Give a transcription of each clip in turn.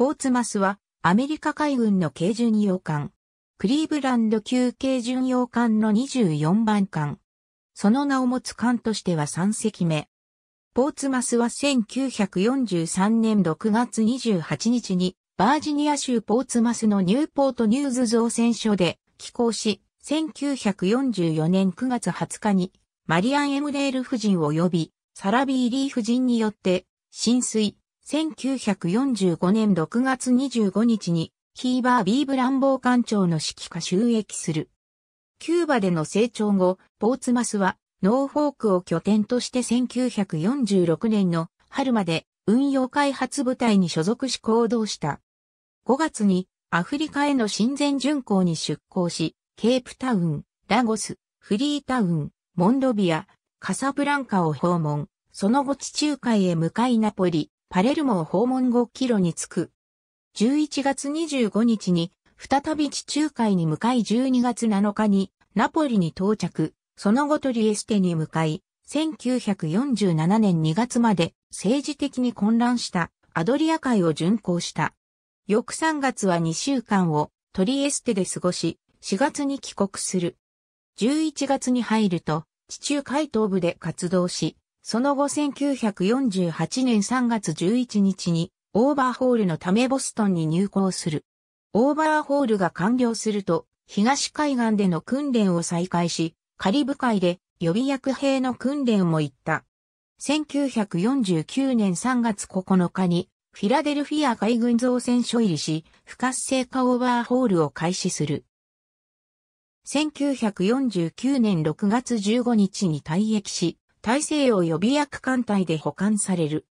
ポーツマスはアメリカ海軍の軽巡洋艦。クリーブランド級軽巡洋艦の24番艦。その名を持つ艦としては3隻目。ポーツマスは1943年6月28日にバージニア州ポーツマスのニューポートニューズ造船所で寄港し、1944年9月20日にマリアン・エムレール夫人及びサラビー・リー夫人によって浸水、1945年6月25日にヒーバー・ビーブランボー艦長の指揮下収益する。キューバでの成長後、ポーツマスはノーフォークを拠点として1946年の春まで運用開発部隊に所属し行動した。5月にアフリカへの親善巡航に出航し、ケープタウン、ラゴス、フリータウン、モンドビア、カサブランカを訪問、その後地中海へ向かいナポリ、パレルモを訪問後キロに着く。11月25日に、再び地中海に向かい12月7日に、ナポリに到着、その後トリエステに向かい、1947年2月まで政治的に混乱したアドリア海を巡航した。翌3月は2週間をトリエステで過ごし、4月に帰国する。11月に入ると、地中海東部で活動し、その後1948年3月11日にオーバーホールのためボストンに入港する。オーバーホールが完了すると、東海岸での訓練を再開し、カリブ海で予備役兵の訓練も行った。1949年3月9日に、フィラデルフィア海軍造船所入りし、不活性化オーバーホールを開始する。1949年6月15日に退役し、大西洋予備役艦隊で保管される。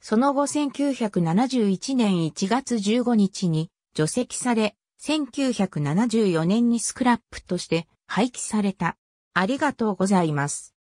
その後1971年1月15日に除籍され、1974年にスクラップとして廃棄された。ありがとうございます。